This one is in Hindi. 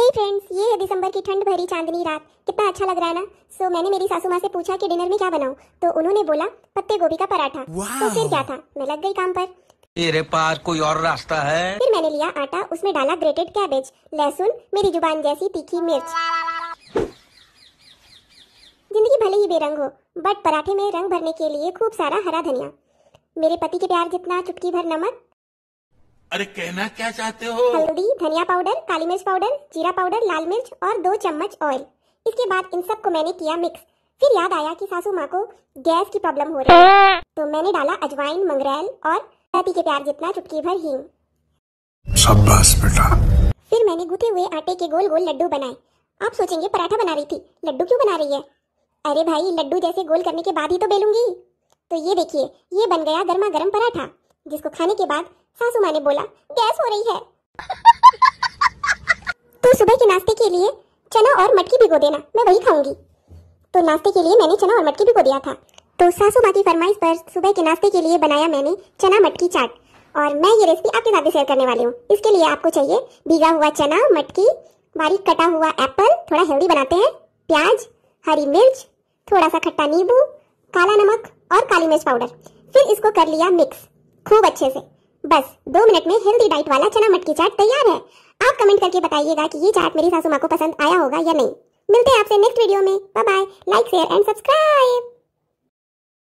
हे फ्रेंड्स ये है दिसंबर की ठंड भरी चांदनी रात कितना अच्छा लग रहा है ना सो so, मैंने मेरी सासू माँ से पूछा कि डिनर में क्या बनाऊं तो उन्होंने बोला पत्ते गोभी का पराठा तो फिर क्या था मैं लग गई काम पर मेरे पास कोई और रास्ता है फिर मैंने लिया आटा उसमें डाला ग्रेटेड कैबेज लहसुन मेरी जुबान जैसी तीखी मिर्च जिंदगी भले ही बेरंग हो बट पराठे में रंग भरने के लिए खूब सारा हरा धनिया मेरे पति के प्यार जितना चुटकी भर नमक अरे कहना क्या चाहते हो हल्दी धनिया पाउडर काली मिर्च पाउडर जीरा पाउडर लाल मिर्च और दो चम्मच ऑयल इसके बाद इन सब को मैंने किया मिक्स फिर याद आया कि सासू माँ को गैस की प्रॉब्लम हो रही है तो मैंने डाला अजवाइन मंगरेल और पति के प्यार जितना चुटकी भर हींग बेटा फिर मैंने गुथे हुए आटे के गोल गोल लड्डू बनाए आप सोचेंगे पराठा बना रही थी लड्डू क्यों बना रही है अरे भाई लड्डू जैसे गोल करने के बाद ही तो बेलूंगी तो ये देखिए ये बन गया गर्मा गर्म पराठा जिसको खाने के बाद सासू माँ ने बोला गैस हो रही है तो सुबह के नाश्ते के लिए चना और मटकी भिगो देना मैं वही खाऊंगी तो नाश्ते के लिए मैंने चना और मटकी भिगो दिया था तो सासू माँ की फरमाइश पर सुबह के नाश्ते के लिए बनाया मैंने चना मटकी चाट और मैं ये रेसिपी आपके साथ शेयर करने वाली हूँ इसके लिए आपको चाहिए भीगा हुआ चना मटकी बारीक कटा हुआ एप्पल थोड़ा हेल्दी बनाते हैं प्याज हरी मिर्च थोड़ा सा खट्टा नींबू काला नमक और काली मिर्च पाउडर फिर इसको कर लिया मिक्स खूब अच्छे से बस दो मिनट में हेल्दी डाइट वाला चना मटकी चाट तैयार है आप कमेंट करके बताइएगा कि ये चाट मेरी सासू माँ को पसंद आया होगा या नहीं मिलते हैं आपसे नेक्स्ट वीडियो में bye like share and subscribe